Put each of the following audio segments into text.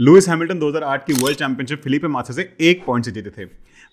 Lewis Hamilton 2008 की world championship Philippe माथे से एक पॉइंट से जीते थे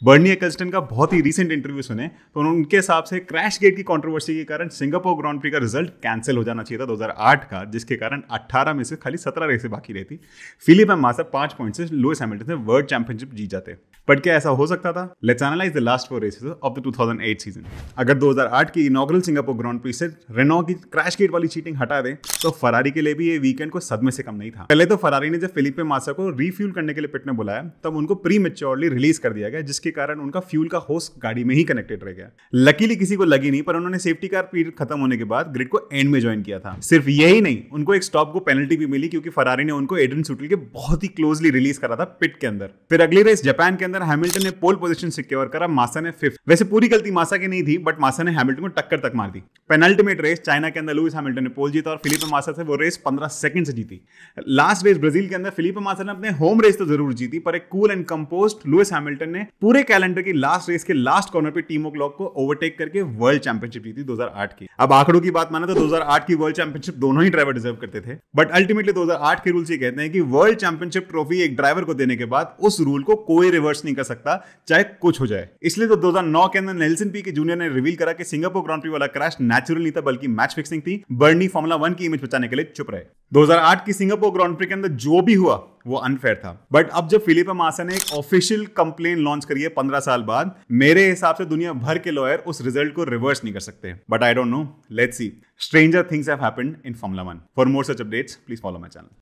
बर्नी एकल्स्टन का बहुत ही रीसेंट इंटरव्यू सुने तो उनके हिसाब से क्रैश गेट की कंट्रोवर्सी के कारण सिंगापुर ग्रांड प्री का रिजल्ट कैंसिल हो जाना चाहिए था 2008 का जिसके कारण 18 में से खाली 17 रेसें बाकी रहती फिलिप मासा पांच पॉइंट से लुइस हैमिल्टन से वर्ल्ड चैंपियनशिप जीत जाते बट क्या ऐसा हो सकता था let's analyse the last four races of the 2008 season अगर 2008 की इनॉग्रल सिंगापुर ग्रांड प्री से रेनो की क्रैश गेट वाली चीटिंग हटा दें तो फरारी के लिए भी ये वीकेंड को सदमे से कम नहीं था पहले तो फरारी ने जब फिलिपे मासा को रीफ्यूल करने के लिए पिट ने बुलाया तब उनको प्री मेच्योरली रिलीज कर दिया गया जिसके कारण उनका फ्यूल का होस गाड़ी में ही कनेक्टेड रह गया लकीली किसी को लगी नहीं पर उन्होंने सेफ्टी कार पीरियड खत्म होने के बाद ग्रिड को एंड में ज्वाइन किया था सिर्फ यही नहीं उनको एक स्टॉप को पेनल्टी भी मिली क्योंकि फरारी ने उनको एडन सुटल के बहुत ही क्लोजली रिलीज करा था पिट के अंदर फिर अगली रेस जापान के अंदर हैमिल्टन ने पोल पोजिशन सिक्योर करा मासा ने फिफ्थ वैसे पूरी गलती मासा की नहीं थी बट मासा ने हैमिल्टन को टक्कर तक मार दी पेनल्टीमेट रेस चाइना के अंदर लुइस हैमिल्टन ने पोल जीता और फिलिप मासा से वो रेस पंद्रह सेकंड से जीती लास्ट रेस ब्राजील के अंदर फिलिप मासा ने अपने होम रेस तो जरूर जीती पर एक cool and composed Lewis Hamilton ने पूरे कैलेंडर की लास्ट रेस के लास्ट कॉर्नर पे टीम ओक्लॉक को ओवरटेक करके वर्ल्ड चैंपियनशिप जीती 2008 की अब आंकड़ों की बात माने तो 2008 की वर्ल्ड चैंपियनशिप दोनों ही ड्राइवर डिजर्व करते थे बट अल्टीमेटली 2008 के रूल से कहते हैं कि वर्ल्ड चैंपियनशिप ट्रॉफी एक ड्राइवर को देने के बाद उस रूल को कोई रिवर्स नहीं कर सकता चाहे कुछ हो जाए इसलिए तो 2009 के अंदर नेल्सन पी के जूनियर ने रिवील करा कि सिंगापुर ग्रांड प्री वाला क्रैश नेचुरल नहीं था बल्कि मैच फिक्सिंग थी बर्नी फॉर्मुला वन की इमेज बचाने के लिए चुप रहे 2008 की सिंगापुर ग्रांड प्री के अंदर जो भी हुआ वो अनफेयर था बट अब जब फिलिप मासा ने एक ऑफिशियल कंप्लेन लॉन्च करी है पंद्रह साल बाद मेरे हिसाब से दुनिया भर के लॉयर उस रिजल्ट को रिवर्स नहीं कर सकते but I don't know let's see stranger things have happened in Formula One for more such updates please follow my channel